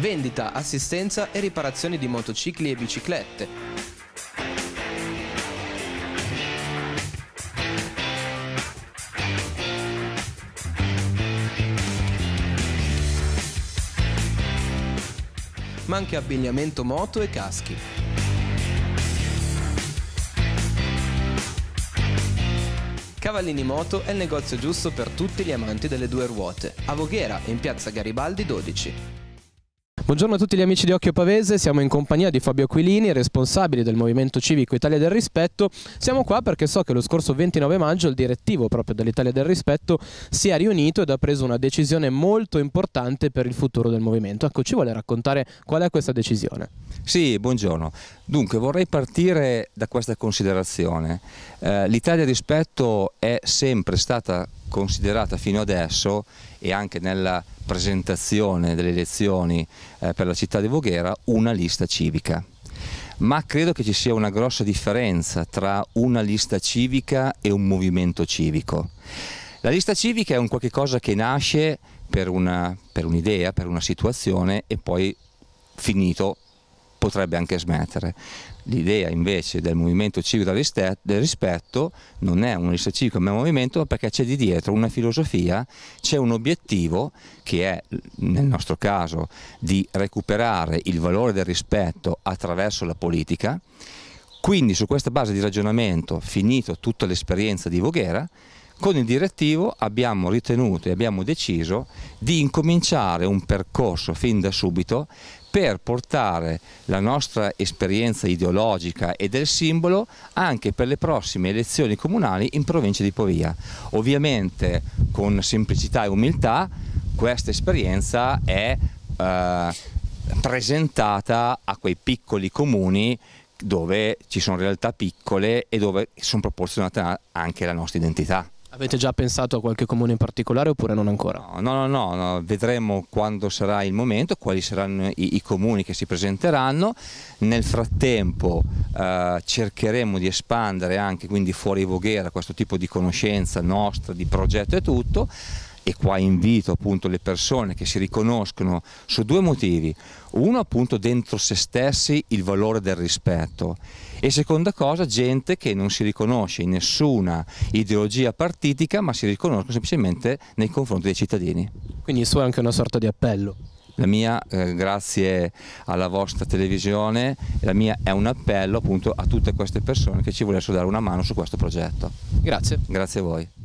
vendita, assistenza e riparazione di motocicli e biciclette. Ma anche abbigliamento moto e caschi. Cavallini Moto è il negozio giusto per tutti gli amanti delle due ruote, a Voghera, in piazza Garibaldi 12. Buongiorno a tutti gli amici di Occhio Pavese, siamo in compagnia di Fabio Aquilini, responsabile del Movimento Civico Italia del Rispetto. Siamo qua perché so che lo scorso 29 maggio il direttivo proprio dell'Italia del Rispetto si è riunito ed ha preso una decisione molto importante per il futuro del movimento. Ecco, ci vuole raccontare qual è questa decisione? Sì, buongiorno. Dunque, vorrei partire da questa considerazione. Eh, L'Italia Rispetto è sempre stata considerata fino adesso e anche nella presentazione delle elezioni eh, per la città di Voghera una lista civica. Ma credo che ci sia una grossa differenza tra una lista civica e un movimento civico. La lista civica è un qualche cosa che nasce per un'idea, per, un per una situazione e poi finito potrebbe anche smettere. L'idea invece del movimento civico del rispetto non è un rispetto civico ma perché c'è di dietro una filosofia, c'è un obiettivo che è nel nostro caso di recuperare il valore del rispetto attraverso la politica. Quindi su questa base di ragionamento, finito tutta l'esperienza di Voghera, con il direttivo abbiamo ritenuto e abbiamo deciso di incominciare un percorso fin da subito per portare la nostra esperienza ideologica e del simbolo anche per le prossime elezioni comunali in provincia di Povia. Ovviamente con semplicità e umiltà questa esperienza è eh, presentata a quei piccoli comuni dove ci sono realtà piccole e dove sono proporzionate anche la nostra identità. Avete già pensato a qualche comune in particolare oppure non ancora? No, no, no, no. vedremo quando sarà il momento, quali saranno i, i comuni che si presenteranno. Nel frattempo eh, cercheremo di espandere anche quindi fuori Voghera questo tipo di conoscenza nostra, di progetto e tutto e qua invito appunto le persone che si riconoscono su due motivi, uno appunto dentro se stessi il valore del rispetto e seconda cosa gente che non si riconosce in nessuna ideologia partitica ma si riconosce semplicemente nei confronti dei cittadini. Quindi il suo è anche una sorta di appello. La mia, eh, grazie alla vostra televisione, la mia è un appello appunto a tutte queste persone che ci volessero dare una mano su questo progetto. Grazie. Grazie a voi.